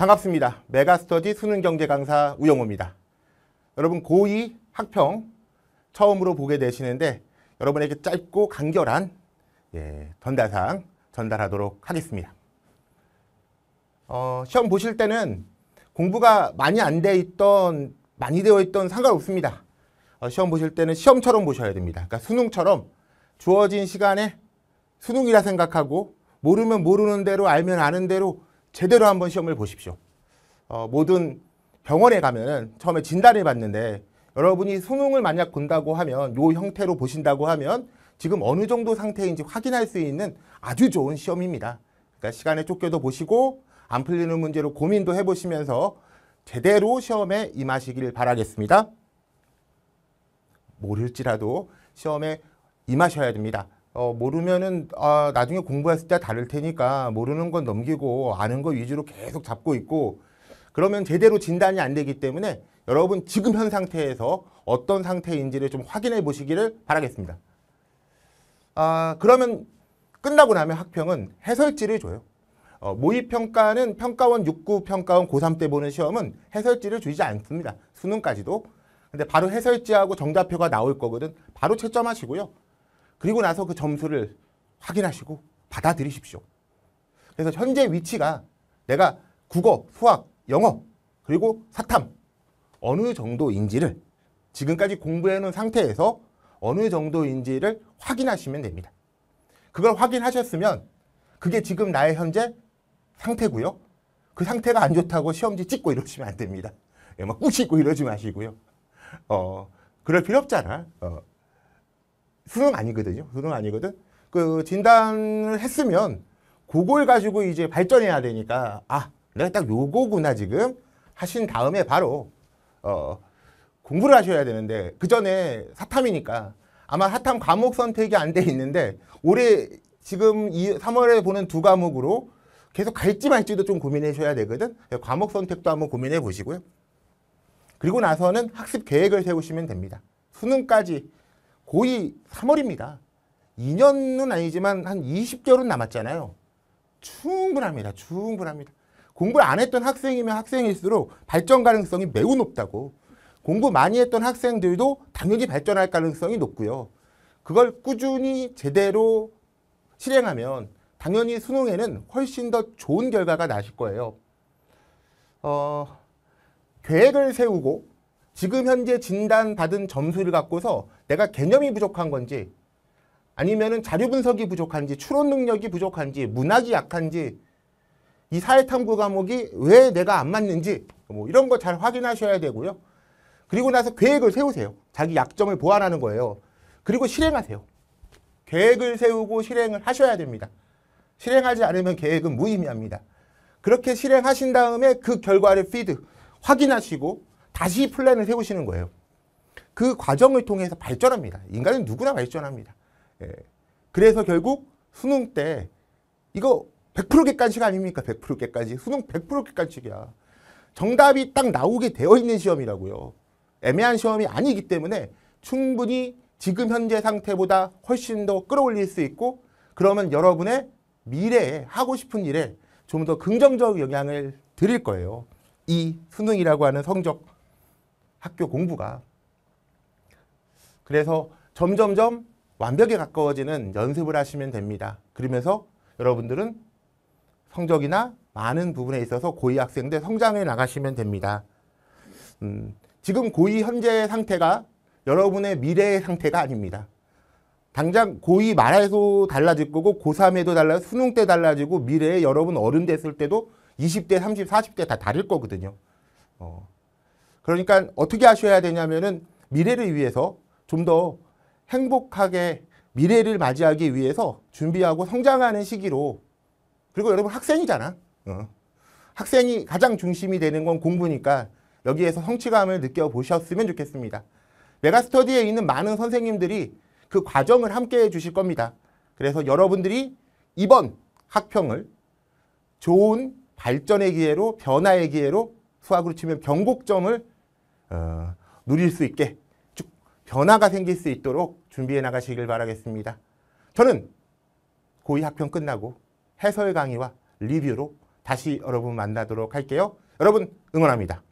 반갑습니다. 메가스터디 수능경제 강사 우영호입니다. 여러분 고2 학평 처음으로 보게 되시는데 여러분에게 짧고 간결한 예, 전달상 전달하도록 하겠습니다. 어, 시험 보실 때는 공부가 많이 안 돼 있던 많이 되어 있던 상관없습니다. 어, 시험 보실 때는 시험처럼 보셔야 됩니다. 그러니까 수능처럼 주어진 시간에 수능이라 생각하고 모르면 모르는 대로 알면 아는 대로 제대로 한번 시험을 보십시오. 어, 모든 병원에 가면은 처음에 진단을 받는데 여러분이 수능을 만약 본다고 하면 요 형태로 보신다고 하면 지금 어느 정도 상태인지 확인할 수 있는 아주 좋은 시험입니다. 그러니까 시간에 쫓겨도 보시고 안 풀리는 문제로 고민도 해보시면서 제대로 시험에 임하시길 바라겠습니다. 모를지라도 시험에 임하셔야 됩니다. 어, 모르면은 아, 나중에 공부했을 때 다를 테니까 모르는 건 넘기고 아는 거 위주로 계속 잡고 있고 그러면 제대로 진단이 안 되기 때문에 여러분 지금 현 상태에서 어떤 상태인지를 좀 확인해 보시기를 바라겠습니다. 아, 그러면 끝나고 나면 학평은 해설지를 줘요. 어, 모의평가는 평가원 6급 평가원 고3 때 보는 시험은 해설지를 주지 않습니다. 수능까지도. 근데 바로 해설지하고 정답표가 나올 거거든. 바로 채점하시고요. 그리고 나서 그 점수를 확인하시고 받아들이십시오. 그래서 현재 위치가 내가 국어, 수학, 영어 그리고 사탐 어느 정도인지를 지금까지 공부해놓은 상태에서 어느 정도인지를 확인하시면 됩니다. 그걸 확인하셨으면 그게 지금 나의 현재 상태고요. 그 상태가 안 좋다고 시험지 찍고 이러시면 안 됩니다. 예, 막 꾸시고 이러지 마시고요. 어, 그럴 필요 없잖아. 어. 수능 아니거든요. 수능 아니거든. 그 진단을 했으면 그걸 가지고 이제 발전해야 되니까 아 내가 딱 요거구나 지금 하신 다음에 바로 어 공부를 하셔야 되는데 그 전에 사탐이니까 아마 사탐 과목 선택이 안 돼 있는데 올해 지금 이 3월에 보는 두 과목으로 계속 갈지 말지도 좀 고민하셔야 되거든. 과목 선택도 한번 고민해 보시고요. 그리고 나서는 학습 계획을 세우시면 됩니다. 수능까지 거의 3월입니다. 2년은 아니지만 한 20개월은 남았잖아요. 충분합니다. 충분합니다. 공부를 안 했던 학생이면 학생일수록 발전 가능성이 매우 높다고. 공부 많이 했던 학생들도 당연히 발전할 가능성이 높고요. 그걸 꾸준히 제대로 실행하면 당연히 수능에는 훨씬 더 좋은 결과가 나실 거예요. 어, 계획을 세우고 지금 현재 진단받은 점수를 갖고서 내가 개념이 부족한 건지 아니면은 자료 분석이 부족한지 추론 능력이 부족한지 문학이 약한지 이 사회탐구 과목이 왜 내가 안 맞는지 뭐 이런 거 잘 확인하셔야 되고요. 그리고 나서 계획을 세우세요. 자기 약점을 보완하는 거예요. 그리고 실행하세요. 계획을 세우고 실행을 하셔야 됩니다. 실행하지 않으면 계획은 무의미합니다. 그렇게 실행하신 다음에 그 결과를 피드 확인하시고 다시 플랜을 세우시는 거예요. 그 과정을 통해서 발전합니다. 인간은 누구나 발전합니다. 예. 그래서 결국 수능 때 이거 100% 객관식 아닙니까? 100% 객관식. 수능 100% 객관식이야. 정답이 딱 나오게 되어 있는 시험이라고요. 애매한 시험이 아니기 때문에 충분히 지금 현재 상태보다 훨씬 더 끌어올릴 수 있고 그러면 여러분의 미래에 하고 싶은 일에 좀 더 긍정적 영향을 드릴 거예요. 이 수능이라고 하는 성적 학교 공부가. 그래서 점점점 완벽에 가까워지는 연습을 하시면 됩니다. 그러면서 여러분들은 성적이나 많은 부분에 있어서 고2 학생들 성장해 나가시면 됩니다. 음, 지금 고2 현재의 상태가 여러분의 미래의 상태가 아닙니다. 당장 고2 말에도 달라질 거고 고3에도 달라지고 수능 때 달라지고 미래에 여러분 어른 됐을 때도 20대, 30, 40대 다 다를 거거든요. 어. 그러니까 어떻게 하셔야 되냐면은 미래를 위해서 좀 더 행복하게 미래를 맞이하기 위해서 준비하고 성장하는 시기로 그리고 여러분 학생이잖아. 어. 학생이 가장 중심이 되는 건 공부니까 여기에서 성취감을 느껴보셨으면 좋겠습니다. 메가스터디에 있는 많은 선생님들이 그 과정을 함께해 주실 겁니다. 그래서 여러분들이 이번 학평을 좋은 발전의 기회로 변화의 기회로 수학으로 치면 경곡점을 어, 누릴 수 있게 쭉 변화가 생길 수 있도록 준비해 나가시길 바라겠습니다. 저는 고2 학평 끝나고 해설 강의와 리뷰로 다시 여러분 만나도록 할게요. 여러분 응원합니다.